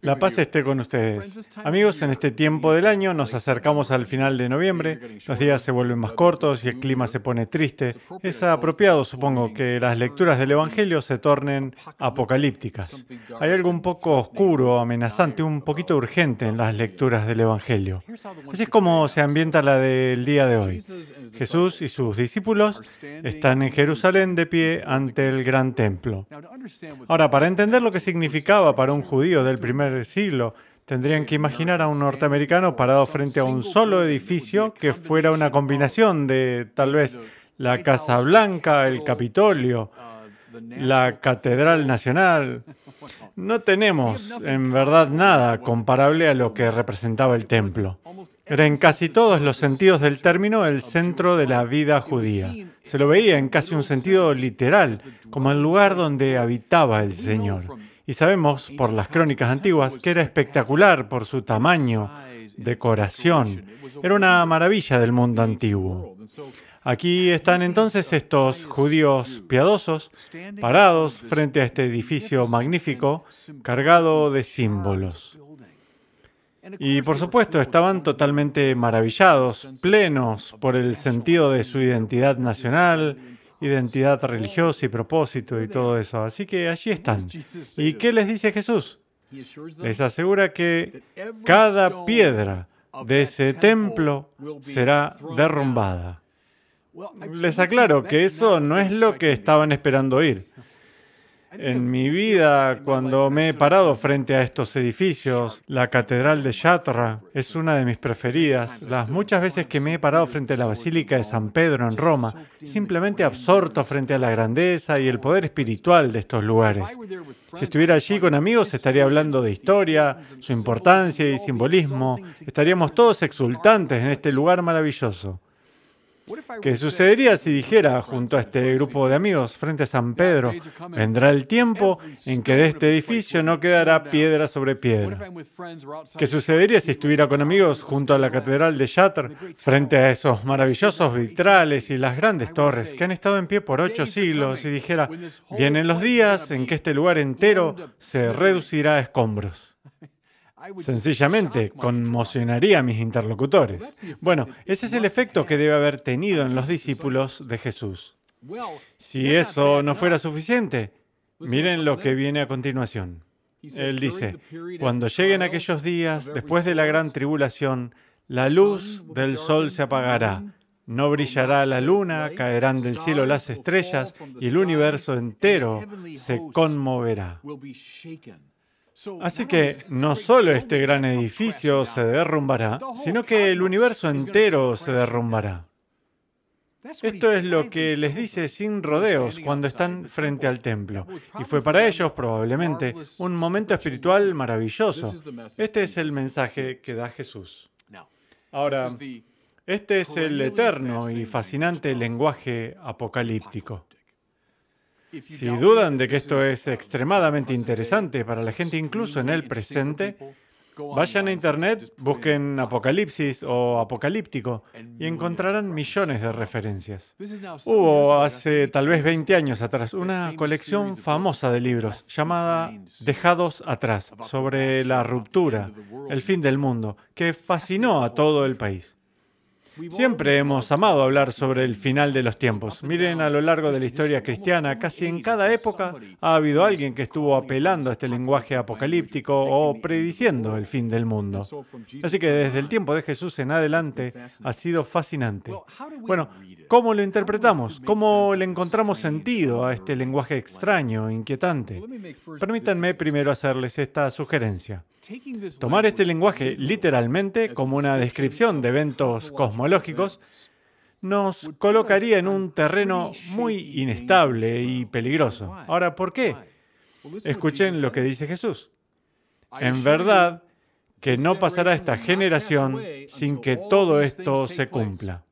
La paz esté con ustedes. Amigos, en este tiempo del año nos acercamos al final de noviembre, los días se vuelven más cortos y el clima se pone triste. Es apropiado, supongo, que las lecturas del Evangelio se tornen apocalípticas. Hay algo un poco oscuro, amenazante, un poquito urgente en las lecturas del Evangelio. Así es como se ambienta la del día de hoy. Jesús y sus discípulos están en Jerusalén de pie ante el gran templo. Ahora, para entender lo que significaba para un judío del primer siglo. Tendrían que imaginar a un norteamericano parado frente a un solo edificio que fuera una combinación de tal vez la Casa Blanca, el Capitolio, uh, la Catedral Nacional. No tenemos, en verdad, nada comparable a lo que representaba el templo. Era en casi todos los sentidos del término el centro de la vida judía. Se lo veía en casi un sentido literal, como el lugar donde habitaba el Señor. Y sabemos por las crónicas antiguas que era espectacular por su tamaño, decoración. Era una maravilla del mundo antiguo. Aquí están entonces estos judíos piadosos parados frente a este edificio magnífico cargado de símbolos. Y por supuesto estaban totalmente maravillados, plenos por el sentido de su identidad nacional identidad religiosa y propósito y todo eso. Así que allí están. ¿Y qué les dice Jesús? Les asegura que cada piedra de ese templo será derrumbada. Les aclaro que eso no es lo que estaban esperando oír. En mi vida, cuando me he parado frente a estos edificios, la Catedral de Yatra es una de mis preferidas. Las muchas veces que me he parado frente a la Basílica de San Pedro en Roma, simplemente absorto frente a la grandeza y el poder espiritual de estos lugares. Si estuviera allí con amigos, estaría hablando de historia, su importancia y simbolismo. Estaríamos todos exultantes en este lugar maravilloso. ¿Qué sucedería si dijera junto a este grupo de amigos frente a San Pedro, vendrá el tiempo en que de este edificio no quedará piedra sobre piedra? ¿Qué sucedería si estuviera con amigos junto a la catedral de Shatter, frente a esos maravillosos vitrales y las grandes torres que han estado en pie por ocho siglos y dijera, vienen los días en que este lugar entero se reducirá a escombros? Sencillamente conmocionaría a mis interlocutores. Bueno, ese es el efecto que debe haber tenido en los discípulos de Jesús. Si eso no fuera suficiente, miren lo que viene a continuación. Él dice, cuando lleguen aquellos días, después de la gran tribulación, la luz del sol se apagará, no brillará la luna, caerán del cielo las estrellas y el universo entero se conmoverá. Así que no solo este gran edificio se derrumbará, sino que el universo entero se derrumbará. Esto es lo que les dice sin rodeos cuando están frente al templo. Y fue para ellos probablemente un momento espiritual maravilloso. Este es el mensaje que da Jesús. Ahora, este es el eterno y fascinante lenguaje apocalíptico. Si dudan de que esto es extremadamente interesante para la gente incluso en el presente, vayan a Internet, busquen Apocalipsis o Apocalíptico y encontrarán millones de referencias. Hubo hace tal vez 20 años atrás una colección famosa de libros llamada Dejados atrás sobre la ruptura, el fin del mundo, que fascinó a todo el país. Siempre hemos amado hablar sobre el final de los tiempos. Miren, a lo largo de la historia cristiana, casi en cada época ha habido alguien que estuvo apelando a este lenguaje apocalíptico o prediciendo el fin del mundo. Así que desde el tiempo de Jesús en adelante ha sido fascinante. Bueno, ¿Cómo lo interpretamos? ¿Cómo le encontramos sentido a este lenguaje extraño, inquietante? Permítanme primero hacerles esta sugerencia. Tomar este lenguaje literalmente como una descripción de eventos cosmológicos nos colocaría en un terreno muy inestable y peligroso. Ahora, ¿por qué? Escuchen lo que dice Jesús. En verdad, que no pasará esta generación sin que todo esto se cumpla.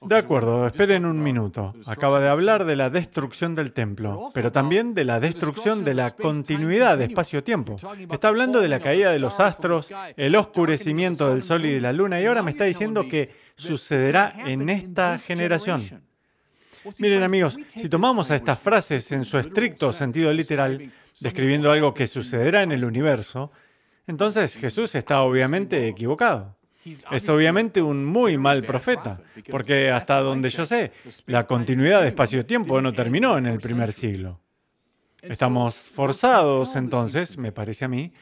De acuerdo, esperen un minuto. Acaba de hablar de la destrucción del templo, pero también de la destrucción de la continuidad de espacio-tiempo. Está hablando de la caída de los astros, el oscurecimiento del sol y de la luna, y ahora me está diciendo que sucederá en esta generación. Miren amigos, si tomamos a estas frases en su estricto sentido literal, describiendo algo que sucederá en el universo, entonces Jesús está obviamente equivocado es obviamente un muy mal profeta, porque hasta donde yo sé, la continuidad de espacio-tiempo no terminó en el primer siglo. Estamos forzados, entonces, me parece a mí,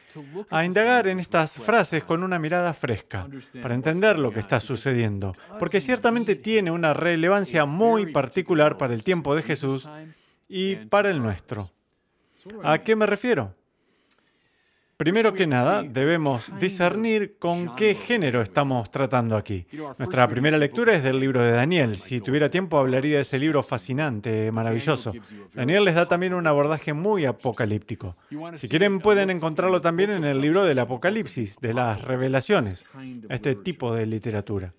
a indagar en estas frases con una mirada fresca, para entender lo que está sucediendo, porque ciertamente tiene una relevancia muy particular para el tiempo de Jesús y para el nuestro. ¿A qué me refiero? Primero que nada, debemos discernir con qué género estamos tratando aquí. Nuestra primera lectura es del libro de Daniel. Si tuviera tiempo, hablaría de ese libro fascinante, maravilloso. Daniel les da también un abordaje muy apocalíptico. Si quieren, pueden encontrarlo también en el libro del Apocalipsis, de las revelaciones, este tipo de literatura.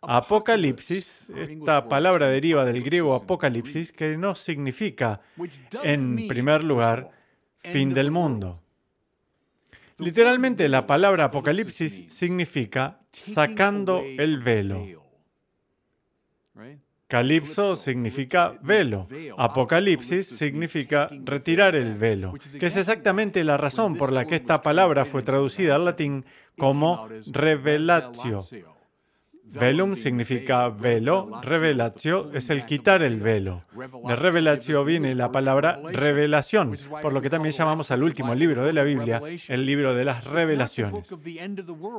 Apocalipsis, esta palabra deriva del griego apocalipsis, que no significa, en primer lugar, fin del mundo. Literalmente la palabra apocalipsis significa sacando el velo. Calipso significa velo. Apocalipsis significa retirar el velo, que es exactamente la razón por la que esta palabra fue traducida al latín como revelatio, Velum significa velo, revelatio es el quitar el velo. De revelatio viene la palabra revelación, por lo que también llamamos al último libro de la Biblia el libro de las revelaciones.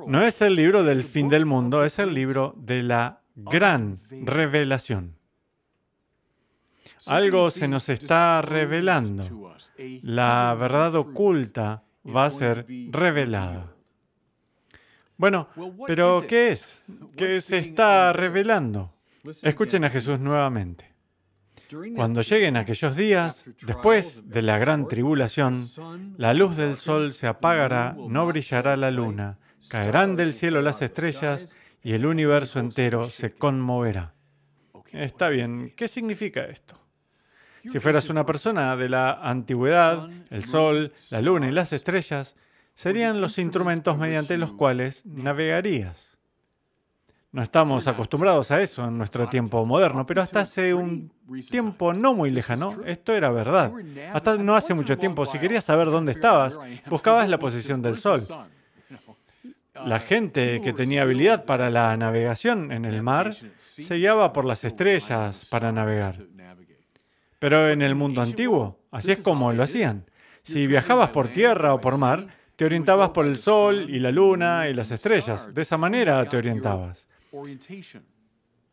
No es el libro del fin del mundo, es el libro de la gran revelación. Algo se nos está revelando. La verdad oculta va a ser revelada. Bueno, pero ¿qué es? ¿Qué se está revelando? Escuchen a Jesús nuevamente. Cuando lleguen aquellos días, después de la gran tribulación, la luz del sol se apagará, no brillará la luna, caerán del cielo las estrellas y el universo entero se conmoverá. Está bien, ¿qué significa esto? Si fueras una persona de la antigüedad, el sol, la luna y las estrellas, serían los instrumentos mediante los cuales navegarías. No estamos acostumbrados a eso en nuestro tiempo moderno, pero hasta hace un tiempo no muy lejano, esto era verdad. Hasta no hace mucho tiempo, si querías saber dónde estabas, buscabas la posición del sol. La uh, gente que tenía habilidad para la navegación en el mar se guiaba por las estrellas para navegar. Pero en el mundo antiguo, así es como lo hacían. Si viajabas por tierra o por mar, te orientabas por el sol y la luna y las estrellas. De esa manera te orientabas.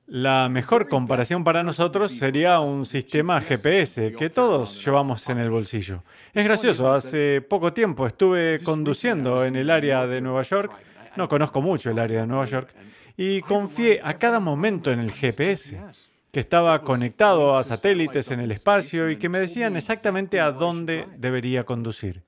La mejor comparación para nosotros sería un sistema GPS que todos llevamos en el bolsillo. Es gracioso, hace poco tiempo estuve conduciendo en el área de Nueva York, no conozco mucho el área de Nueva York, y confié a cada momento en el GPS, que estaba conectado a satélites en el espacio y que me decían exactamente a dónde debería conducir.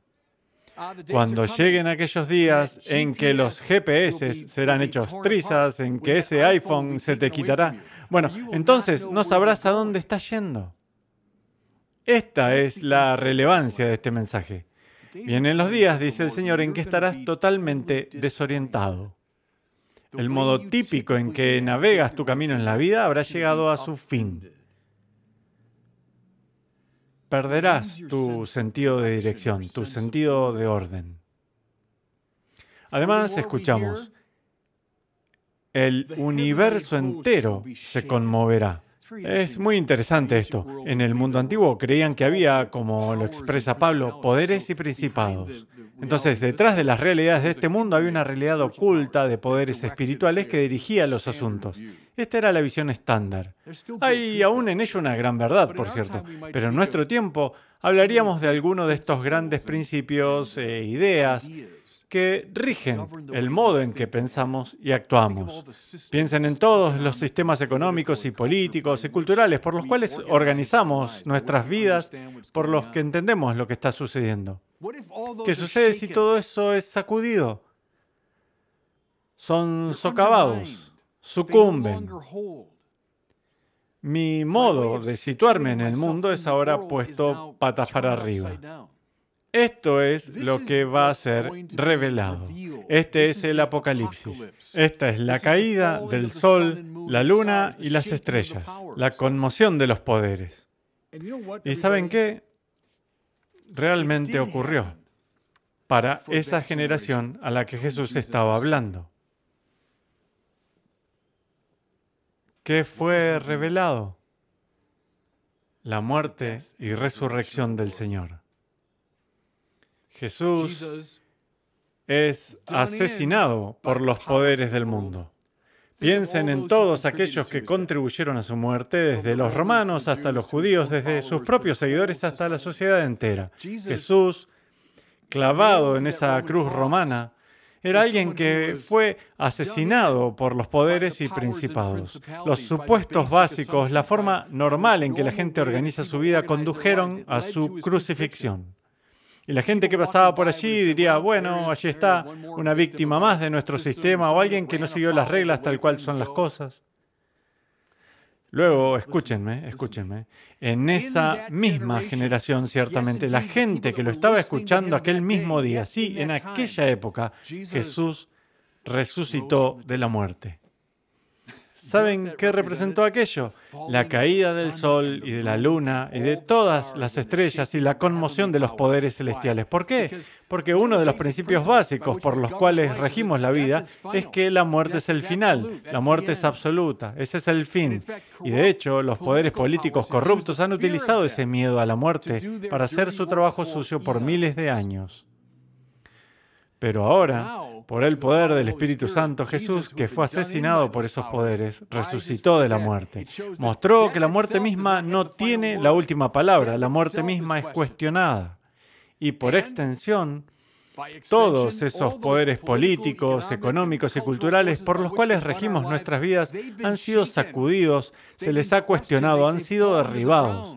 Cuando lleguen aquellos días en que los GPS serán hechos trizas, en que ese iPhone se te quitará, bueno, entonces no sabrás a dónde estás yendo. Esta es la relevancia de este mensaje. Vienen los días, dice el Señor, en que estarás totalmente desorientado. El modo típico en que navegas tu camino en la vida habrá llegado a su fin perderás tu sentido de dirección, tu sentido de orden. Además, escuchamos, el universo entero se conmoverá. Es muy interesante esto. En el mundo antiguo creían que había, como lo expresa Pablo, poderes y principados. Entonces, detrás de las realidades de este mundo había una realidad oculta de poderes espirituales que dirigía los asuntos. Esta era la visión estándar. Hay aún en ello una gran verdad, por cierto, pero en nuestro tiempo hablaríamos de alguno de estos grandes principios e ideas que rigen el modo en que pensamos y actuamos. Piensen en todos los sistemas económicos y políticos y culturales por los cuales organizamos nuestras vidas, por los que entendemos lo que está sucediendo. ¿Qué sucede si todo eso es sacudido? Son socavados, sucumben. Mi modo de situarme en el mundo es ahora puesto patas para arriba. Esto es lo que va a ser revelado. Este es el apocalipsis. Esta es la caída del sol, la luna y las estrellas. La conmoción de los poderes. ¿Y saben qué? Realmente ocurrió para esa generación a la que Jesús estaba hablando. ¿Qué fue revelado? La muerte y resurrección del Señor. Jesús es asesinado por los poderes del mundo. Piensen en todos aquellos que contribuyeron a su muerte, desde los romanos hasta los judíos, desde sus propios seguidores hasta la sociedad entera. Jesús, clavado en esa cruz romana, era alguien que fue asesinado por los poderes y principados. Los supuestos básicos, la forma normal en que la gente organiza su vida, condujeron a su crucifixión. Y la gente que pasaba por allí diría, bueno, allí está una víctima más de nuestro sistema o alguien que no siguió las reglas tal cual son las cosas. Luego, escúchenme, escúchenme. En esa misma generación, ciertamente, la gente que lo estaba escuchando aquel mismo día, sí, en aquella época, Jesús resucitó de la muerte. ¿Saben qué representó aquello? La caída del sol y de la luna y de todas las estrellas y la conmoción de los poderes celestiales. ¿Por qué? Porque uno de los principios básicos por los cuales regimos la vida es que la muerte es el final, la muerte es absoluta, ese es el fin. Y de hecho, los poderes políticos corruptos han utilizado ese miedo a la muerte para hacer su trabajo sucio por miles de años. Pero ahora, por el poder del Espíritu Santo, Jesús, que fue asesinado por esos poderes, resucitó de la muerte. Mostró que la muerte misma no tiene la última palabra, la muerte misma es cuestionada. Y por extensión, todos esos poderes políticos, económicos y culturales por los cuales regimos nuestras vidas han sido sacudidos, se les ha cuestionado, han sido derribados.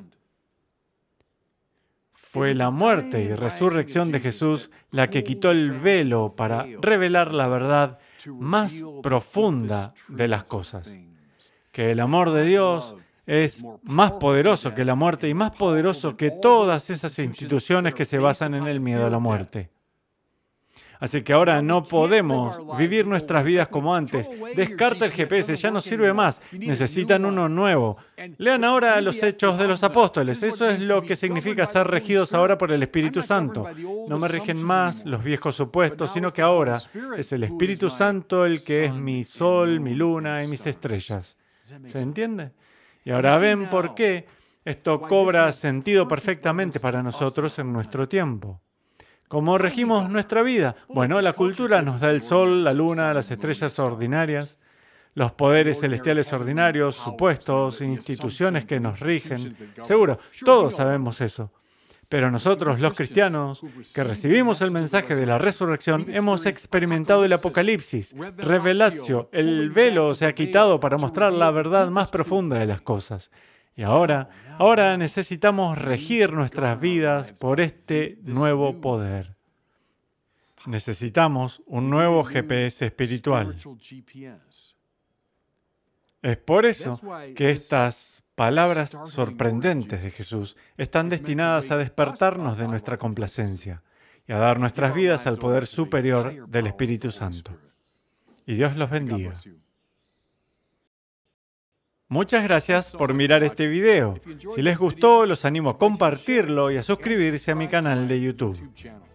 Fue la muerte y resurrección de Jesús la que quitó el velo para revelar la verdad más profunda de las cosas. Que el amor de Dios es más poderoso que la muerte y más poderoso que todas esas instituciones que se basan en el miedo a la muerte. Así que ahora no podemos vivir nuestras vidas como antes. Descarta el GPS, ya no sirve más. Necesitan uno nuevo. Lean ahora los hechos de los apóstoles. Eso es lo que significa ser regidos ahora por el Espíritu Santo. No me rigen más los viejos supuestos, sino que ahora es el Espíritu Santo el que es mi sol, mi luna y mis estrellas. ¿Se entiende? Y ahora ven por qué esto cobra sentido perfectamente para nosotros en nuestro tiempo. ¿Cómo regimos nuestra vida? Bueno, la cultura nos da el sol, la luna, las estrellas ordinarias, los poderes celestiales ordinarios, supuestos, instituciones que nos rigen. Seguro, todos sabemos eso. Pero nosotros, los cristianos, que recibimos el mensaje de la resurrección, hemos experimentado el apocalipsis, revelatio, el velo se ha quitado para mostrar la verdad más profunda de las cosas. Y ahora, ahora necesitamos regir nuestras vidas por este nuevo poder. Necesitamos un nuevo GPS espiritual. Es por eso que estas palabras sorprendentes de Jesús están destinadas a despertarnos de nuestra complacencia y a dar nuestras vidas al poder superior del Espíritu Santo. Y Dios los bendiga. Muchas gracias por mirar este video. Si les gustó, los animo a compartirlo y a suscribirse a mi canal de YouTube.